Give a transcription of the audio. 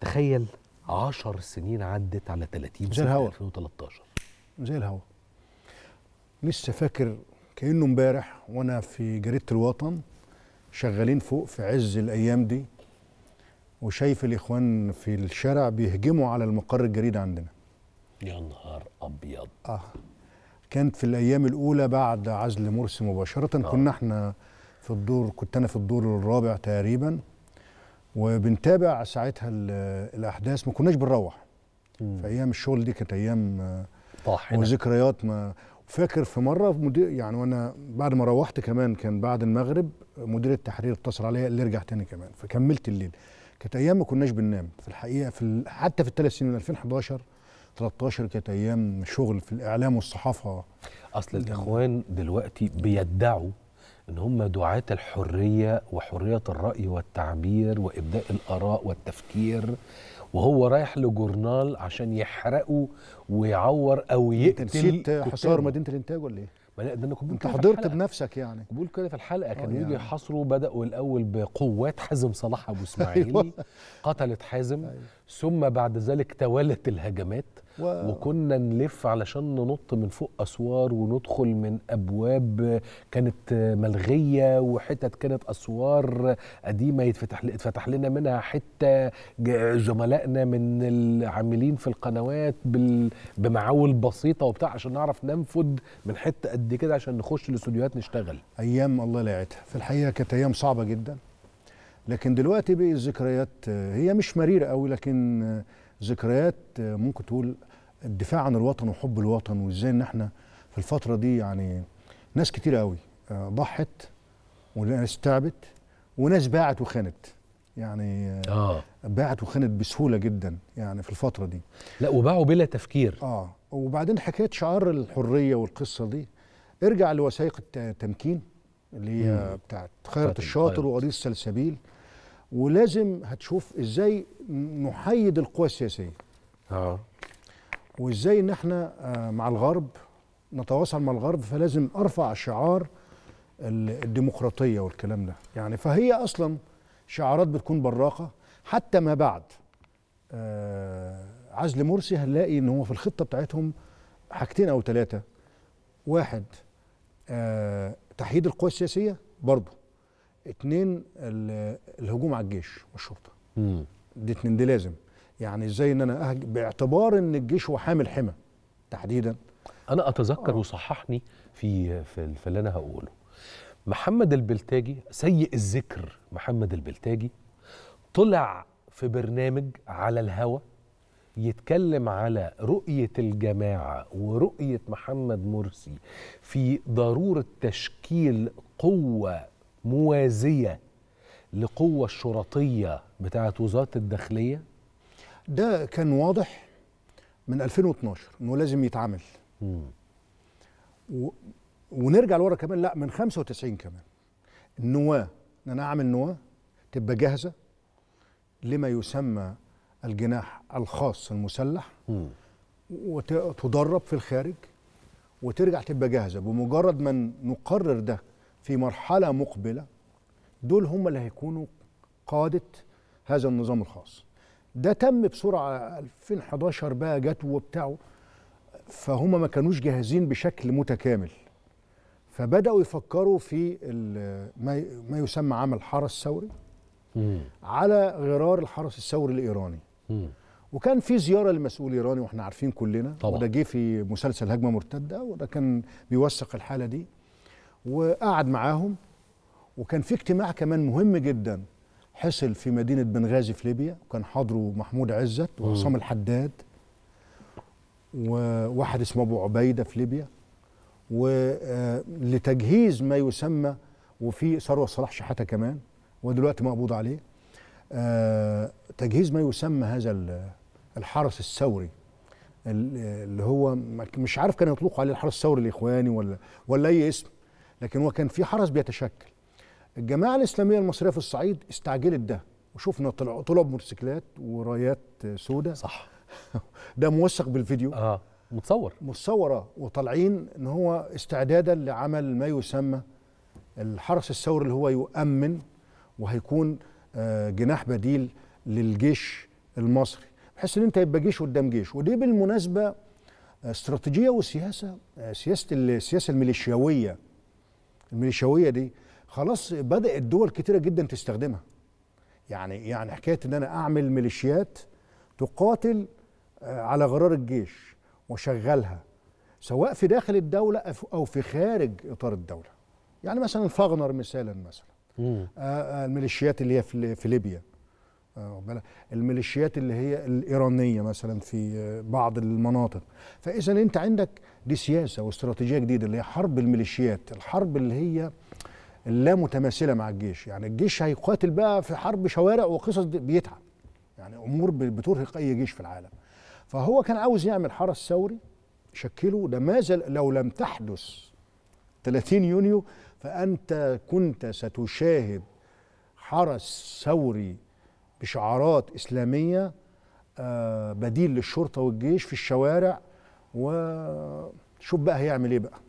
تخيل 10 سنين عدت على 30 زي الهوا 2013 زي الهوا لسه فاكر كانه امبارح وانا في جريده الوطن شغالين فوق في عز الايام دي وشايف الاخوان في الشارع بيهجموا على المقر الجريده عندنا يا نهار ابيض اه كانت في الايام الاولى بعد عزل مرسي مباشره آه. كنا احنا في الدور كنت انا في الدور الرابع تقريبا وبنتابع ساعتها الاحداث ما كناش بنروح في ايام الشغل دي كانت ايام طاحنه آه، وذكريات ما فاكر في مره مدير يعني وانا بعد ما روحت كمان كان بعد المغرب مدير التحرير اتصل عليا اللي رجع تاني كمان فكملت الليل كانت ايام ما كناش بننام في الحقيقه في حتى في الثلاث سنين من 2011 13 كانت ايام شغل في الاعلام والصحافه اصل الاخوان دلوقتي بيدعوا ان هم دعاة الحرية وحرية الرأي والتعبير وابداء الاراء والتفكير وهو رايح لجورنال عشان يحرقه ويعور او يقتل انت نسيت حصار مدينة الانتاج ولا ايه؟ ما لا ده انا كنت حضرت بنفسك يعني بقول كده في الحلقه آه، كانوا يعني. يجي يحاصروا بداوا الاول بقوات حازم صلاح ابو أيوه. إسماعيل قتلت حازم أيوه. ثم بعد ذلك توالت الهجمات و... وكنا نلف علشان ننط من فوق اسوار وندخل من ابواب كانت ملغيه وحتت كانت اسوار قديمه يتفتح اتفتح لنا منها حته زملائنا من العاملين في القنوات بال... بمعاول بسيطه وبتاع عشان نعرف ننفذ من حته قد كده عشان نخش الاستوديوهات نشتغل ايام الله لا يعيدها في الحقيقه كانت ايام صعبه جدا لكن دلوقتي بقى الذكريات هي مش مريره قوي لكن ذكريات آه، ممكن تقول الدفاع عن الوطن وحب الوطن وازاي ان احنا في الفتره دي يعني ناس كتير قوي آه، ضحت وناس تعبت وناس باعت وخانت يعني آه،, آه. باعت وخانت بسهوله جدا يعني في الفتره دي لا وباعوا بلا تفكير اه وبعدين حكايه شعار الحريه والقصه دي ارجع لوثائق التمكين اللي هي بتاعت خيرة الشاطر وقضية السلسبيل ولازم هتشوف ازاي نحيد القوى السياسيه اه وازاي ان احنا آه، مع الغرب نتواصل مع الغرب فلازم ارفع شعار الديمقراطيه والكلام ده يعني فهي اصلا شعارات بتكون براقه حتى ما بعد آه، عزل مرسي هنلاقي ان هو في الخطه بتاعتهم حاجتين او ثلاثه واحد آه، تحييد القوى السياسيه برضه اتنين الهجوم على الجيش والشرطه دي اتنين دي لازم يعني ازاي ان انا أهج... باعتبار ان الجيش هو حامل حمى تحديدا انا اتذكر آه. وصححني في في, في اللي انا هقوله محمد البلتاجي سيء الذكر محمد البلتاجي طلع في برنامج على الهوى يتكلم على رؤية الجماعة ورؤية محمد مرسي في ضرورة تشكيل قوة موازية لقوة الشرطية بتاعة وزارة الداخلية؟ ده كان واضح من 2012 انه لازم يتعمل و... ونرجع لورا كمان لا من 95 كمان النواه ان انا اعمل نواه تبقى جاهزه لما يسمى الجناح الخاص المسلح وتدرب في الخارج وترجع تبقى جاهزه بمجرد ما نقرر ده في مرحلة مقبلة دول هم اللي هيكونوا قادة هذا النظام الخاص ده تم بسرعة 2011 بقى جت وبتاعه فهم ما كانوش جاهزين بشكل متكامل فبدأوا يفكروا في ما يسمى عمل حرس ثوري على غرار الحرس الثوري الإيراني وكان في زياره لمسؤول ايراني واحنا عارفين كلنا طبعا. وده جه في مسلسل هجمه مرتده وده كان بيوثق الحاله دي وقعد معاهم وكان في اجتماع كمان مهم جدا حصل في مدينه بنغازي في ليبيا وكان حاضره محمود عزت وعصام الحداد وواحد اسمه ابو عبيده في ليبيا ولتجهيز آه، ما يسمى وفي ثروه صلاح شحاته كمان ودلوقتي مقبوض عليه آه، تجهيز ما يسمى هذا الحرس الثوري اللي هو مش عارف كان يطلقوا عليه الحرس الثوري الاخواني ولا ولا اي اسم لكن هو كان في حرس بيتشكل الجماعه الاسلاميه المصريه في الصعيد استعجلت ده وشفنا طلعوا طلب موتوسيكلات ورايات سوداء صح ده موثق بالفيديو اه متصور متصوره وطالعين ان هو استعدادا لعمل ما يسمى الحرس الثوري اللي هو يؤمن وهيكون آه، جناح بديل للجيش المصري بحيث ان انت يبقى جيش قدام جيش ودي بالمناسبه آه، استراتيجيه وسياسه آه، سياسه السياسه الميليشياويه الميليشياويه دي خلاص بدات دول كتيره جدا تستخدمها يعني يعني حكايه ان انا اعمل ميليشيات تقاتل آه، على غرار الجيش وشغلها سواء في داخل الدوله او في خارج اطار الدوله يعني مثلا فاغنر مثالا مثلا آه، آه، الميليشيات اللي هي في ليبيا آه، الميليشيات اللي هي الايرانيه مثلا في آه، بعض المناطق فاذا انت عندك دي سياسه واستراتيجيه جديده اللي هي حرب الميليشيات الحرب اللي هي اللا متماثله مع الجيش يعني الجيش هيقاتل بقى في حرب شوارع وقصص بيتعب يعني امور بترهق اي جيش في العالم فهو كان عاوز يعمل حرس ثوري شكله ده ماذا لو لم تحدث 30 يونيو فانت كنت ستشاهد حرس ثوري بشعارات اسلاميه آه، بديل للشرطه والجيش في الشوارع وشوف بقى هيعمل ايه بقى